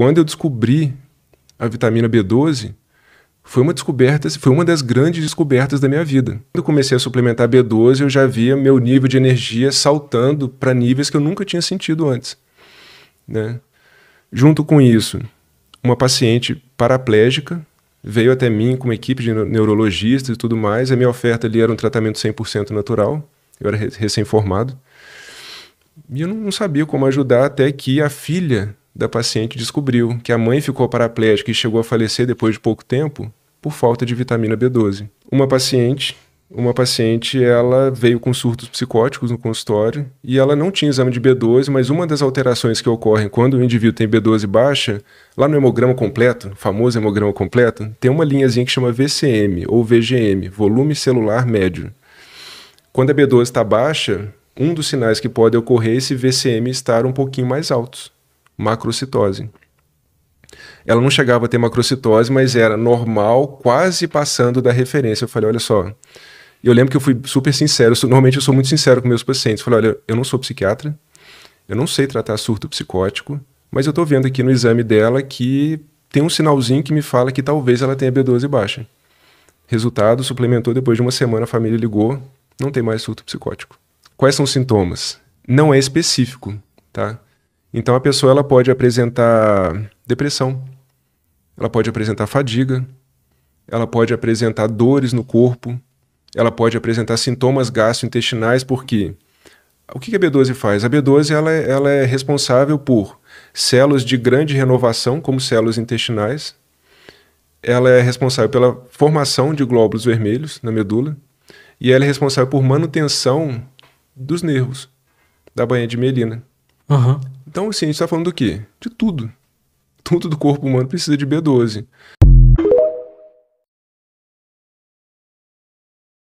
Quando eu descobri a vitamina B12, foi uma descoberta, foi uma das grandes descobertas da minha vida. Quando eu comecei a suplementar B12, eu já via meu nível de energia saltando para níveis que eu nunca tinha sentido antes. Né? Junto com isso, uma paciente paraplégica veio até mim com uma equipe de neurologistas e tudo mais. A minha oferta ali era um tratamento 100% natural. Eu era recém-formado. E eu não sabia como ajudar até que a filha da paciente descobriu que a mãe ficou paraplégica e chegou a falecer depois de pouco tempo por falta de vitamina B12. Uma paciente, uma paciente, ela veio com surtos psicóticos no consultório e ela não tinha exame de B12, mas uma das alterações que ocorrem quando o indivíduo tem B12 baixa, lá no hemograma completo, famoso hemograma completo, tem uma linhazinha que chama VCM ou VGM, volume celular médio. Quando a B12 está baixa, um dos sinais que pode ocorrer é esse VCM estar um pouquinho mais alto macrocitose. Ela não chegava a ter macrocitose, mas era normal, quase passando da referência. Eu falei, olha só, eu lembro que eu fui super sincero, eu sou, normalmente eu sou muito sincero com meus pacientes. Eu falei, olha, eu não sou psiquiatra, eu não sei tratar surto psicótico, mas eu estou vendo aqui no exame dela que tem um sinalzinho que me fala que talvez ela tenha B12 baixa. Resultado, suplementou depois de uma semana, a família ligou, não tem mais surto psicótico. Quais são os sintomas? Não é específico, tá? Então a pessoa ela pode apresentar depressão, ela pode apresentar fadiga, ela pode apresentar dores no corpo, ela pode apresentar sintomas gastrointestinais, porque o que a B12 faz? A B12 ela é, ela é responsável por células de grande renovação, como células intestinais, ela é responsável pela formação de glóbulos vermelhos na medula e ela é responsável por manutenção dos nervos da banha de mielina. Uhum. Então, assim, a gente está falando do quê? De tudo. Tudo do corpo humano precisa de B12.